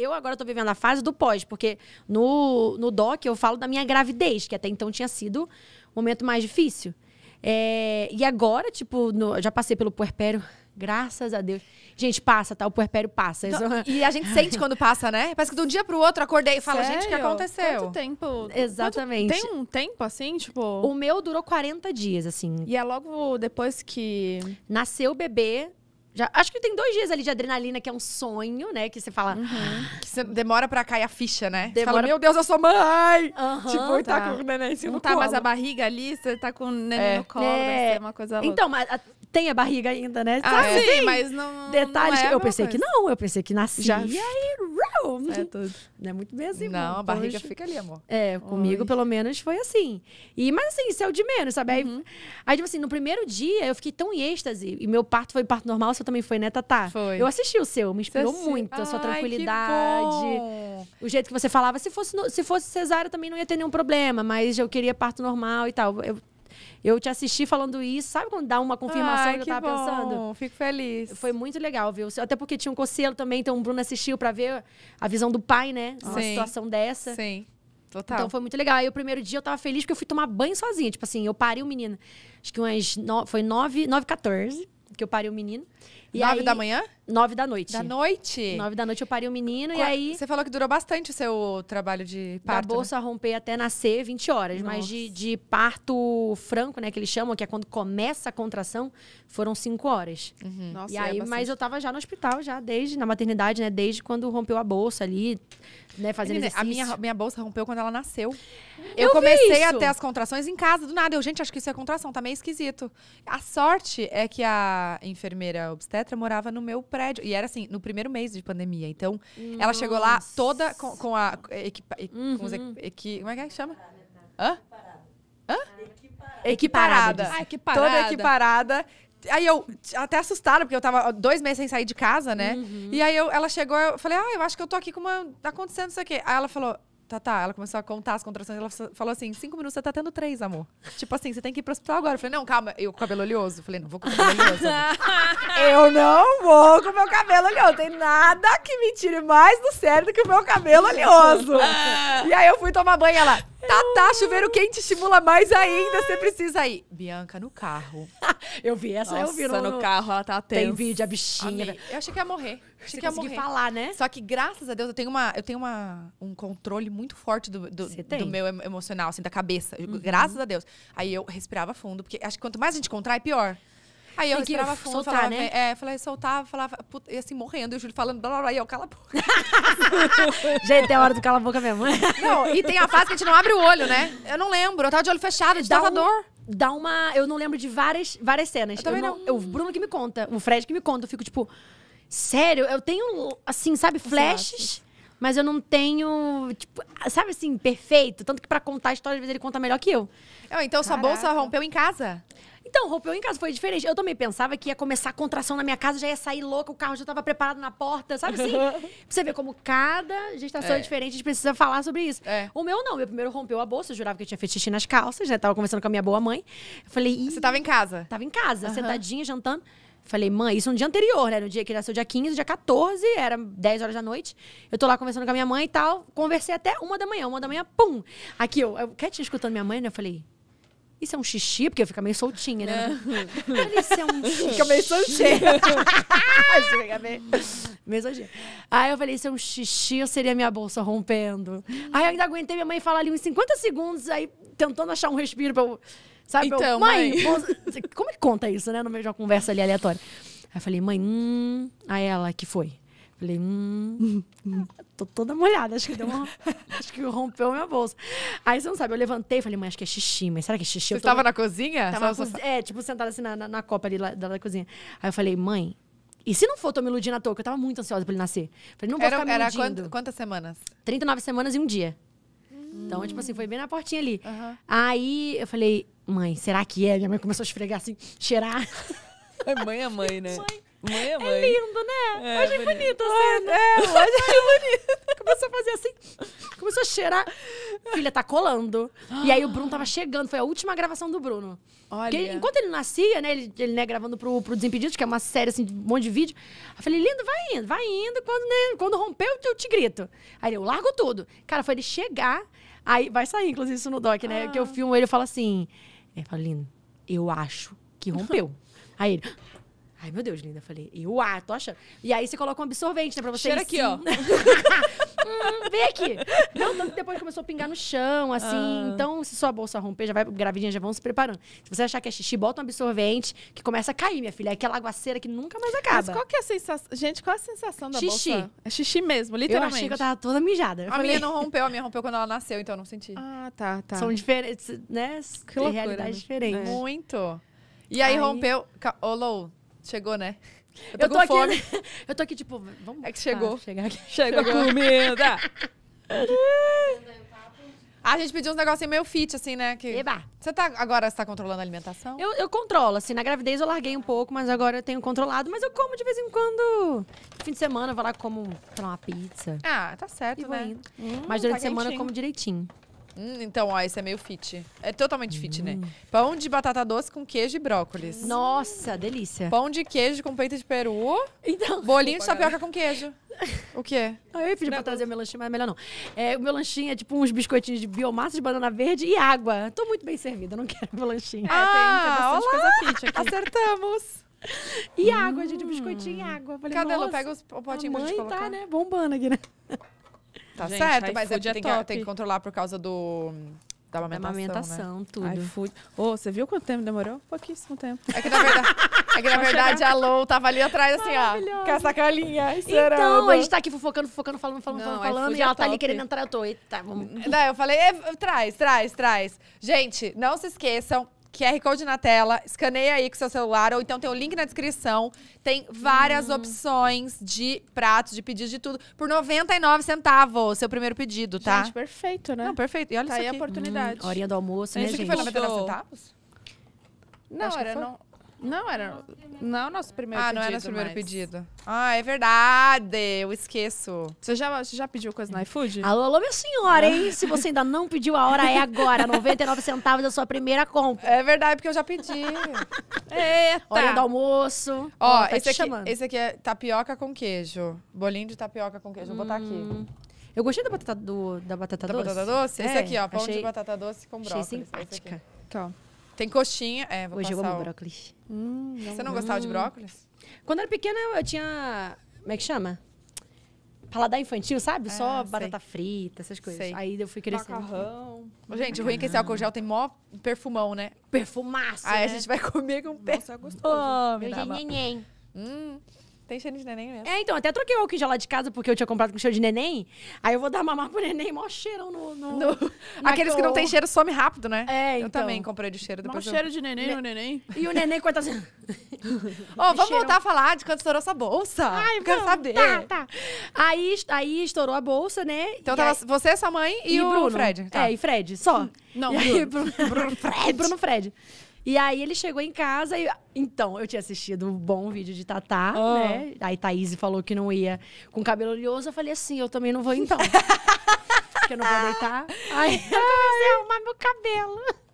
eu agora estou vivendo a fase do pós, porque no, no DOC eu falo da minha gravidez, que até então tinha sido o momento mais difícil. É, e agora, tipo, no, já passei pelo puerpério, graças a Deus. Gente, passa, tá? O puerpério passa. Então, E a gente sente quando passa, né? Parece que de um dia pro outro acordei e falo, gente, o que aconteceu? Quanto tempo? Exatamente. Quanto... Tem um tempo, assim, tipo... O meu durou 40 dias, assim. E é logo depois que... Nasceu o bebê, já, acho que tem dois dias ali de adrenalina, que é um sonho, né? Que você fala. Uhum. Ah, que você demora pra cair a ficha, né? Demora... Fala, meu Deus, eu sou mãe! Uhum, tipo, tá. tá com o neném assim Não tá colo. a barriga ali, você tá com o neném é. no colo, é. uma coisa então, louca. Então, mas. A tem a barriga ainda, né? Ah, sim É, assim? mas não. Detalhes não é eu pensei coisa. que não, eu pensei que nascia Já. e aí. é tudo. Não é muito bem assim, Não, a barriga Poxa. fica ali, amor. É, comigo Oi. pelo menos foi assim. E, mas assim, isso é o de menos, sabe? Aí, uhum. aí, tipo assim, no primeiro dia eu fiquei tão em êxtase. E meu parto foi parto normal, o seu também foi, né, Tatá? Foi. Eu assisti o seu, me inspirou muito a sua Ai, tranquilidade. O jeito que você falava. Se fosse, no, se fosse cesárea também não ia ter nenhum problema, mas eu queria parto normal e tal. Eu eu te assisti falando isso, sabe quando dá uma confirmação Ai, que, eu tava bom. pensando? Fico feliz. Foi muito legal, viu? Até porque tinha um conselho também, então o Bruno assistiu para ver a visão do pai, né? Uma Sim. situação dessa. Sim. Total. Então foi muito legal. Aí o primeiro dia eu tava feliz porque eu fui tomar banho sozinha. Tipo assim, eu parei o menino. Acho que umas. No... Foi 9, 9 14 que eu parei o menino. E nove aí, da manhã? Nove da noite. Da noite? Nove da noite eu parei o um menino e aí... Você falou que durou bastante o seu trabalho de parto, Da né? bolsa né? romper até nascer, 20 horas. Nossa. Mas de, de, parto franco, né, que eles chamam, que é quando começa a contração, foram cinco horas. Uhum. Nossa, e é aí, é mas eu tava já no hospital, já desde, na maternidade, né, desde quando rompeu a bolsa ali, né, fazendo Menina, exercício. A minha, minha bolsa rompeu quando ela nasceu. Eu, eu comecei até as contrações em casa, do nada. Eu, gente, acho que isso é contração, tá meio esquisito. A sorte é que a enfermeira obstétrica etc., morava no meu prédio. E era assim, no primeiro mês de pandemia. Então, Nossa. ela chegou lá toda com, com a. Equipa, uhum. com os uhum. equi, como é que é chama? Hã? Hã? Equiparada. Ah, equiparada. Toda equiparada. Aí eu até assustada, porque eu tava dois meses sem sair de casa, né? Uhum. E aí eu, ela chegou, eu falei, ah, eu acho que eu tô aqui com uma. tá acontecendo isso aqui. Aí ela falou, tá, tá. Ela começou a contar as contrações. Ela falou assim: cinco minutos, você tá tendo três, amor. tipo assim, você tem que ir pro hospital agora. Eu falei, não, calma, eu com cabelo oleoso. Eu falei, não vou com cabelo oleoso. eu não vou com meu cabelo oleoso. Tem nada que me tire mais do sério do que o meu cabelo oleoso. e aí eu fui tomar banho ela. Tá, tá, chuveiro quente estimula mais ainda, você precisa ir. Bianca no carro. eu vi essa, Nossa, eu vi no... no carro, ela tá tensa. Tem vídeo, a bichinha. Amei. Eu achei que ia morrer. achei você que ia morrer. falar, né? Só que graças a Deus eu tenho uma eu tenho uma, um controle muito forte do, do, do meu emocional, assim, da cabeça. Uhum. Graças a Deus. Aí eu respirava fundo, porque acho que quanto mais a gente contrai, pior. Aí eu Tem fundo, soltar, falava, né? É, falei, soltava, falava, puta, e assim, morrendo, e o Júlio falando, blá blá blá, e eu, cala a boca. gente, é hora do cala a boca mesmo. Não, e tem a fase que a gente não abre o olho, né? Eu não lembro, eu tava de olho fechado, de dá tava um, dor. Dá uma. Eu não lembro de várias, várias cenas. Eu também eu não, não. Eu, o Bruno que me conta, o Fred que me conta, eu fico tipo, sério, eu tenho, assim, sabe, flashes mas eu não tenho, tipo, sabe assim, perfeito. Tanto que para contar a história, às vezes ele conta melhor que eu. então, Caraca. sua bolsa rompeu em casa? Então, rompeu em casa, foi diferente. Eu também pensava que ia começar a contração na minha casa, já ia sair louca, o carro já estava preparado na porta, sabe assim? pra você ver como cada gestação é. é diferente, a gente precisa falar sobre isso. É. O meu não, meu primeiro rompeu a bolsa, eu jurava que eu tinha feito xixi nas calças, já tava conversando com a minha boa mãe. Eu falei... Você estava em casa? Tava em casa, uhum. sentadinha, jantando. Falei, mãe, isso no dia anterior, né? No dia que ele nasceu, dia 15, dia 14, era 10 horas da noite. Eu tô lá conversando com a minha mãe e tal. Conversei até uma da manhã. Uma da manhã, pum! Aqui, eu, eu quietinha escutando minha mãe, né? Eu falei, isso é um xixi, porque fica meio soltinha, né? isso é um xixi. Fica meio soltinha. fica meio... meio soltinha. Aí eu falei, isso é um xixi, ou seria minha bolsa rompendo? Aí eu ainda aguentei minha mãe falar ali uns 50 segundos, aí tentando achar um respiro pra eu... Sabe? Então, eu, mãe, mãe. como é que conta isso, né? No meio de uma conversa ali aleatória. Aí eu falei, mãe, hum... Aí ela, que foi? Falei, hum, tô toda molhada, acho que deu uma, acho que rompeu minha bolsa. Aí você não sabe, eu levantei e falei, mãe, acho que é xixi, mas será que é xixi? Você estava na cozinha? Tava É, tipo, sentada assim na, na, na copa ali lá, da, da, cozinha. Aí eu falei, mãe, e se não for, tô me iludindo à toa, que eu tava muito ansiosa pra ele nascer. Falei, não vou era, ficar me era iludindo. Quant, quantas semanas? 39 semanas e um dia. Então, tipo assim, foi bem na portinha ali. Uhum. Aí eu falei, mãe, será que é? Minha mãe começou a esfregar assim, cheirar. É mãe é mãe, né? Mãe. É, é, lindo, né? É, hoje é bonito, assim. É, hoje é bonito. Começou a fazer assim. Começou a cheirar. Filha, tá colando. E aí o Bruno tava chegando. Foi a última gravação do Bruno. Olha. Porque enquanto ele nascia, né? Ele, ele né, gravando pro, pro Desimpedidos, que é uma série, assim, um monte de vídeo. Eu falei, lindo, vai indo, vai indo. Quando, né, quando rompeu, eu te grito. Aí eu largo tudo. Cara, foi ele chegar. Aí vai sair, inclusive, isso no doc, né? Ah. Que eu ah. filmo ele e falo assim... Eu falo, lindo, eu acho que rompeu. aí ele... Ai, meu Deus, linda. Falei, eu ah, tô achando. E aí você coloca um absorvente, né? Pra você. Cheira aqui, sim. ó. hum, vem aqui. Não, tanto que depois começou a pingar no chão, assim. Ah. Então, se sua bolsa romper, já vai, gravidinha, já vão se preparando. Se você achar que é xixi, bota um absorvente, que começa a cair, minha filha. É aquela aguaceira que nunca mais acaba. Mas qual que é a sensação? Gente, qual é a sensação da xixi. bolsa? É xixi mesmo, literalmente. Eu achei que eu tava toda mijada. Eu a falei... minha não rompeu, a minha rompeu quando ela nasceu, então eu não senti. Ah, tá, tá. São diferentes, né? Que loucura, realidades né? diferentes. É. Muito. E aí, aí... rompeu. Ô, oh, Lou, Chegou, né? Eu tô, eu tô aqui, fome. Eu tô aqui, tipo, vamos. É que chegou. Tá, Chegar aqui. Chegou, chegou. comida. Ah, a gente pediu uns negocinhos meio fit, assim, né? Que... Eba! Você tá, agora você tá controlando a alimentação? Eu, eu controlo, assim. Na gravidez eu larguei um pouco, mas agora eu tenho controlado. Mas eu como de vez em quando. Fim de semana eu vou lá como, sei lá, uma pizza. Ah, tá certo, e né? Hum, mas durante tá a semana eu como direitinho. Hum, então, ó, esse é meio fit. É totalmente fit, né? Hum. Pão de batata doce com queijo e brócolis. Nossa, delícia. Pão de queijo com peito de peru. Então. Bolinho de tapioca com queijo. O quê? eu ia pedir pra é trazer meu lanchinho, mas é melhor não. É, o meu lanchinho é tipo uns biscoitinhos de biomassa de banana verde e água. Tô muito bem servida, não quero meu lanchinho. Ah, é, ah, tem, tem bastante olá. coisa fit aqui. Acertamos. E água, gente, biscoitinho e água. Falei, Cadê ela? Pega os, o potinho a mãe tá, colocar. tá, né, bombando aqui, né? Tá Gente, certo, mas é porque é tem, que, tem que controlar por causa do da amamentação, da amamentação né? tudo. iFood. Ô, oh, você viu quanto tempo demorou? Pouquíssimo tempo. É que na verdade, é que, na verdade a Lou tava ali atrás, assim, ó, com essa calinha. Então, a gente tá aqui fofocando, fofocando, falando, falando, Não, falando, e ela é tá ali querendo entrar. Eu tô, eita, vamos. Não, eu falei, traz, traz, traz. Gente, não se esqueçam, QR Code na tela, escaneia aí com seu celular, ou então tem o link na descrição. Tem várias hum. opções de pratos, de pedidos, de tudo. Por 99 centavos, seu primeiro pedido, tá? Gente, perfeito, né? Não, perfeito. E olha tá isso aí aqui. a oportunidade. Hum, hum, hum. horinha do almoço, né, gente? Isso aqui foi 99 centavos? Não, era não... Não, era. Não é nosso primeiro ah, pedido. Ah, não é nosso primeiro mas... pedido. Ah, é verdade. Eu esqueço. Você já, você já pediu coisa no iFood? Alô, alô, minha senhora, hein? Se você ainda não pediu, a hora é agora. 99 centavos da sua primeira compra. É verdade, porque eu já pedi. Eita. Hora do almoço. Ó, tá esse, aqui, chamando. esse aqui é tapioca com queijo. Bolinho de tapioca com queijo. Hum. Vou botar aqui. Hum. Eu gostei da batata, do, da batata da doce. batata doce? É, esse aqui, ó. Pão achei, de batata doce com brócolis. Achei simpática. Esse aqui. Tá. Tem coxinha. É, vou Hoje eu amo o... brócolis. Hum, Você não gostava de brócolis? Quando era pequena, eu tinha. Como é que chama? Paladar infantil, sabe? É, Só sei. batata frita, essas coisas. Sei. Aí eu fui crescendo. Macarrão. Gente, o ruim é que esse álcool gel tem mó perfumão, né? Perfumaço. Aí né? a gente vai comer com um pé. Nossa, é gostoso. Oh, meu tá hum. Tem cheiro de neném mesmo. É, então, até troquei o álcool gel lá de casa porque eu tinha comprado com cheiro de neném. Aí eu vou dar mamar pro neném, mó cheirão no. no, no aqueles que não tem cheiro some rápido, né? É, então. Eu também comprei de cheiro depois. Mó eu... cheiro de neném ne... no neném. E o neném, coitado assim. Ó, vamos voltar a falar de quando estourou essa bolsa. Ai, eu quero saber. Tá, tá. Aí, aí estourou a bolsa, né? Então tava aí... você, sua mãe e, e o Bruno. Fred. Tá. É, e Fred, só. Não, e aí, Bruno. Bruno Fred. Bruno Fred. E aí ele chegou em casa e. Então, eu tinha assistido um bom vídeo de Tatá, oh. né? Aí Thaís falou que não ia com cabelo oleoso. Eu falei assim, eu também não vou então. porque eu não vou deitar. Aí eu comecei a arrumar meu cabelo.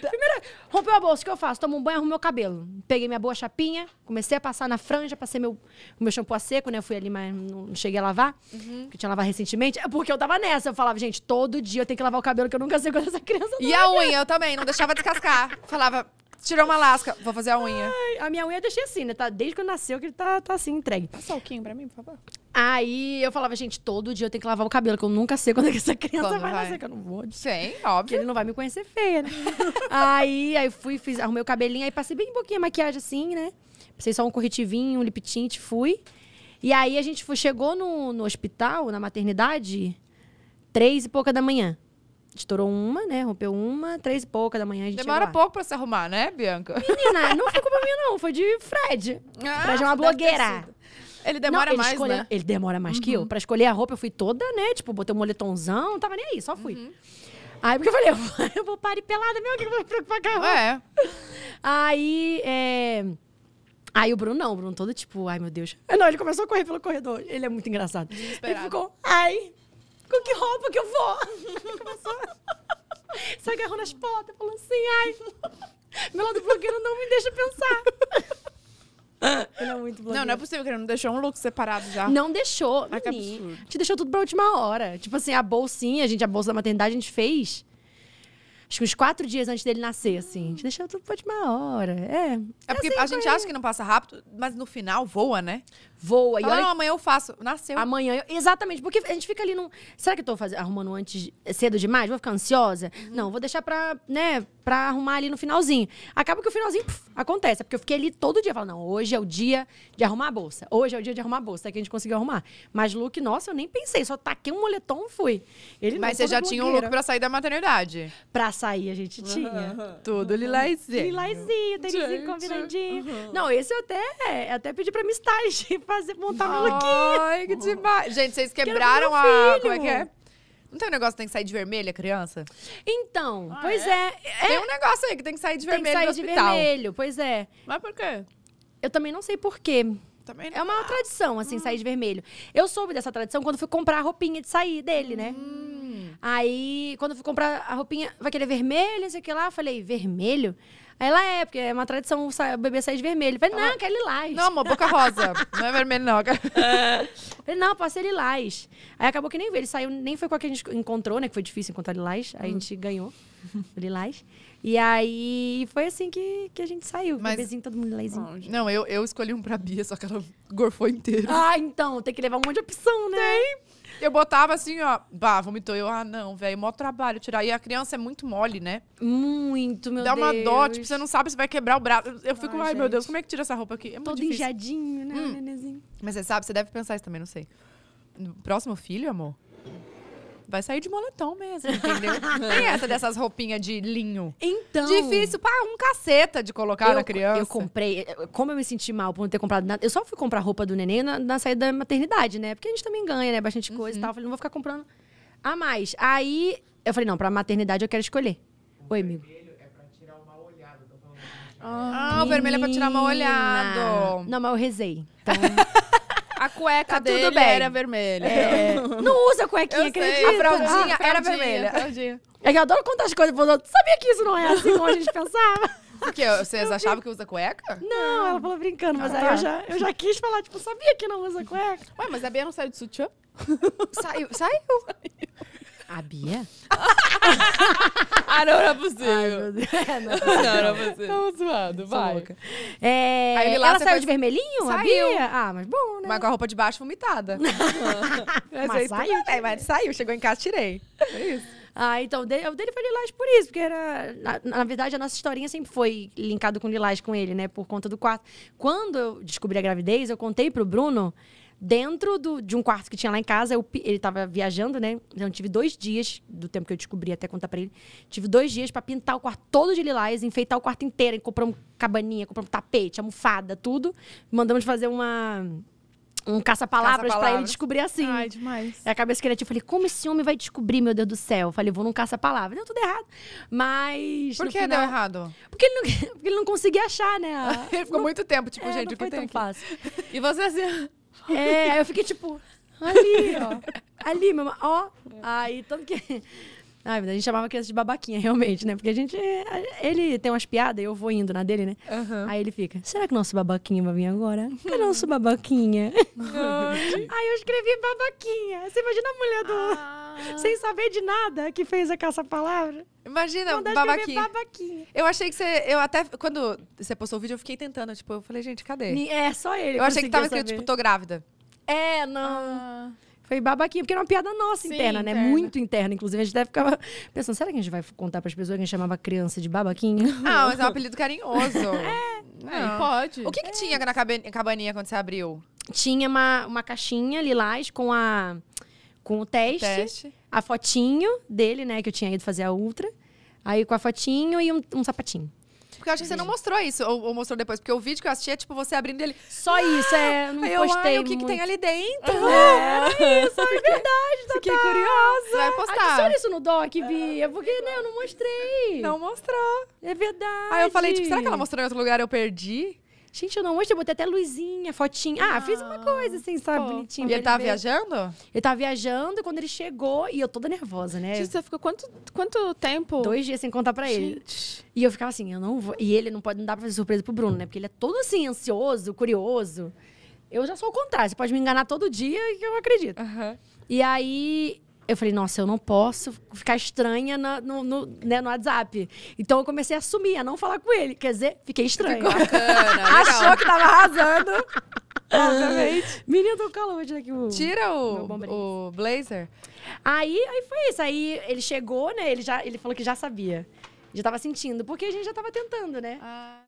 Tá. Primeira, rompeu a bolsa, o que eu faço? Tomo um banho, arrumo meu cabelo. Peguei minha boa chapinha, comecei a passar na franja, passei meu, meu shampoo a seco, né? Eu fui ali, mas não, cheguei a lavar, uhum. porque tinha lavado recentemente. É porque eu tava nessa. Eu falava, gente, todo dia eu tenho que lavar o cabelo, que eu nunca sei quando essa criança E a unha, eu também, não deixava descascar. Falava, tirou uma lasca, vou fazer a unha. Ai, a minha unha eu deixei assim, né? Tá, desde que eu nasceu que tá, tá assim, entregue. Passa o quinho pra mim, por favor. Aí eu falava, gente, todo dia eu tenho que lavar o cabelo, que eu nunca sei quando é que essa criança vai, vai nascer, que eu não vou. Sim, óbvio. Porque ele não vai me conhecer feia, né? aí, aí fui, fiz, arrumei o cabelinho, aí passei bem um pouquinho a maquiagem assim, né? Passei só um corretivinho, um lip tint, fui. E aí a gente foi, chegou no, no hospital, na maternidade, três e pouca da manhã. Estourou uma, né? Rompeu uma, três e pouca da manhã a gente Demora pouco pra se arrumar, né, Bianca? Menina, não foi culpa minha, não. Foi de Fred. Ah, Fred é uma blogueira. Ele demora não, ele mais, escolhe... né? Ele demora mais uhum. que eu. Uhum. Pra escolher a roupa, eu fui toda, né? Tipo, botei um moletomzão, não tava nem aí, só fui. Uhum. Aí, porque eu falei, eu vou, parir pelada mesmo, que eu vou me preocupar com a roupa. É. Aí, é... Aí o Bruno não, o Bruno todo tipo, ai meu Deus. Não, ele começou a correr pelo corredor. Ele é muito engraçado. Ele ficou, ai, com que roupa que eu vou? Ele começou, se agarrou nas portas, falou assim, ai, meu lado blogueiro não me deixa pensar. Ele é muito blogueiro. Não, não é possível que ele não deixou um look separado já. Não deixou. Ai, que Te deixou tudo pra última hora. Tipo assim, a bolsinha, a gente, a bolsa da maternidade, a gente fez. Acho que uns quatro dias antes dele nascer, assim. A gente deixou tudo pra última hora. É. É porque assim, a gente acha que não passa rápido, mas no final voa, né? voa. Fala, e olha, não, amanhã eu faço. Nasceu. Amanhã, eu... exatamente. Porque a gente fica ali num. Será que eu tô faz... arrumando antes cedo demais? Vou ficar ansiosa? Uhum. Não, vou deixar pra, né, pra arrumar ali no finalzinho. Acaba que o finalzinho puf, acontece. Porque eu fiquei ali todo dia falando, não, hoje é o dia de arrumar a bolsa. Hoje é o dia de arrumar a bolsa. É que a gente conseguiu arrumar. Mas look, nossa, eu nem pensei. Só taquei um moletom e fui. Ele Mas você já tinha um look pra sair da maternidade? Pra sair, a gente tinha. Uhum. Tudo uhum. lilazinho. Lilazinho, tênisinho combinadinho. Uhum. Não, esse eu até, é, até pedi pra me fazer, montar meu look. Ai, que demais. Gente, vocês quebraram a. Como é que é? Não tem um negócio que tem que sair de vermelha, criança? Então, ah, pois é? é? é tem um negócio aí que tem que sair de vermelho. Tem que sair de vermelho, pois é. Mas por quê? Eu também não sei por quê. Também é não é uma tradição, assim, hum. sair de vermelho. Eu soube dessa tradição quando fui comprar a roupinha de sair dele, né? Hum. Aí, quando eu fui comprar a roupinha, vai querer vermelho, sei o que lá. Eu falei, vermelho? Aí ela é, porque é uma tradição o bebê sair de vermelho. Eu falei, não, quer lilás. Não, amor, boca rosa. não é vermelho, não. É. falei, não, pode ser lilás. Aí acabou que nem veio. Ele saiu, nem foi com a que a gente encontrou, né? Que foi difícil encontrar lilás. Aí a gente hum. ganhou lilás. E aí foi assim que, que a gente saiu. Mas, bebezinho, todo mundo lilazinho. Não, eu, eu escolhi um pra Bia, só que ela gorfou inteiro. Ah, então, tem que levar um monte de opção, né? Tem. Eu botava assim, ó, bah, vomitou. Eu, ah, não, velho, mó trabalho tirar. E a criança é muito mole, né? Muito, meu Dá Deus. Dá uma dó, tipo, você não sabe se vai quebrar o braço. Eu fico, ai, ai meu Deus, como é que tira essa roupa aqui? É Todo difícil. injadinho, né, hum. nenenzinho? Mas você sabe, você deve pensar isso também, não sei. Próximo filho, amor? vai sair de moletom mesmo, entendeu? Tem essa dessas roupinhas de linho. Então. Difícil pra um caceta de colocar eu, na criança. Eu comprei. Como eu me senti mal por não ter comprado nada. Eu só fui comprar roupa do neném na, na saída da maternidade, né? Porque a gente também ganha, né? Bastante coisa uhum. e tal. Eu falei, não vou ficar comprando a mais. Aí eu falei, não, pra maternidade eu quero escolher. O Oi, amigo. É pra tirar uma olhada, tô Ah, ah o vermelho é pra tirar uma olhada. Não, mas eu rezei. Então. A cueca tá dele tudo bem. era vermelha. É. Não usa cuequinha, acredita? A fraldinha ah, era vermelha. Fraldinha. É que eu adoro contar as coisas pros outros. Sabia que isso não é assim como a gente pensava? Porque vocês achavam que usa cueca? Não, ela falou brincando, mas ah, aí tá. eu, já, eu já quis falar, tipo, sabia que não usa cueca. Ué, mas a Bia não saiu de sutiã? Saiu, saiu. A Bia? ah, não era é possível. Ai, não, não, é não, é era possível. Tava zoado, vai. É... Aí, lá, ela saiu de vermelhinho? Saiu. Ah, mas bom, né? Mas com a roupa de baixo vomitada. mas, mas saiu. É, mas saiu, chegou em casa, tirei. É isso. Ah, então, o dele, foi Lilás por isso, porque era. Na, na, verdade, a nossa historinha sempre foi linkado com Lilás com ele, né? Por conta do quarto. Quando eu descobri a gravidez, eu contei pro Bruno dentro do, de um quarto que tinha lá em casa. Eu, ele estava viajando, né? Então, tive dois dias, do tempo que eu descobri até contar para ele, tive dois dias para pintar o quarto todo de lilás, enfeitar o quarto inteiro. Compramos cabaninha, compramos tapete, almofada, tudo. Mandamos fazer uma um caça-palavras caça pra ele descobrir assim. Ai, demais. É a cabeça criativa. É tipo, eu falei, como esse homem vai descobrir, meu Deus do céu? Eu falei, vou num caça-palavras. Deu tudo errado. Mas. Por que final, deu errado? Porque ele, não, porque ele não conseguia achar, né? ele ficou não, muito tempo, tipo, é, gente, não o que tem tão aqui? fácil. E você assim. É, aí eu fiquei tipo, ali, ó. Ali, meu ó. Aí tanto que. Ai, a gente chamava criança de babaquinha, realmente, né? Porque a gente. Ele tem umas piadas e eu vou indo na dele, né? Uhum. Aí ele fica: será que o nosso babaquinha vai vir agora? Que hum. o nosso babaquinha? Ai. Aí eu escrevi babaquinha. Você imagina a mulher do. Ah. Ah. sem saber de nada que fez aquela palavra Imagina, babaquinha. babaquinha. Eu achei que você. Eu até. Quando você postou o vídeo, eu fiquei tentando. Tipo, eu falei, gente, cadê? É, só ele. Eu achei que tava escrito, tipo, tô grávida. É, não. Ah. Foi babaquinha, porque era uma piada nossa Sim, interna, né? Interna. Muito interna, inclusive. A gente até ficava pensando, será que a gente vai contar para as pessoas que a gente chamava criança de babaquinha? Ah, mas é um apelido carinhoso. É, é, não. pode. O que, que é. tinha na cabaninha quando você abriu? Tinha uma, uma caixinha lilás com a com o teste, o teste, a fotinho dele, né? Que eu tinha ido fazer a ultra. Aí com a fotinho e um, um sapatinho. Porque eu acho que você não mostrou isso, ou, ou, mostrou depois. Porque o vídeo que eu assisti é tipo você abrindo ele. Só ah! isso, é. Não eu, postei. Ai, o que, que, tem ali dentro? É, isso, é verdade, tá? Fiquei curiosa. vai postar. Adiciona isso no doc, Bia, porque né, eu não mostrei. Não mostrou. É verdade. Aí eu falei, tipo, será que ela mostrou em outro lugar eu perdi? Gente, eu não hoje eu botei até luzinha, fotinha. Ah, ah fiz uma coisa ah, assim, sabe? Pô. Bonitinho. E ele tava viajando? Ele tava viajando quando ele chegou e eu toda nervosa, né? Gente, você ficou quanto, quanto tempo? Dois dias sem contar pra ele. Gente. E eu ficava assim, eu não vou. E ele não pode, não dá pra fazer surpresa pro Bruno, né? Porque ele é todo assim, ansioso, curioso. Eu já sou o contrário, você pode me enganar todo dia que eu acredito. Uhum. E aí eu falei, nossa, eu não posso ficar estranha na, no, no, né, no, WhatsApp. Então eu comecei a sumir, a não falar com ele. Quer dizer, fiquei estranha. Bacana, Achou que tava arrasando. Obviamente. Menina, tô calor hoje daqui. O, Tira o, o blazer. Aí, aí foi isso. Aí ele chegou, né? Ele, já, ele falou que já sabia. Já tava sentindo. Porque a gente já tava tentando, né? Ah.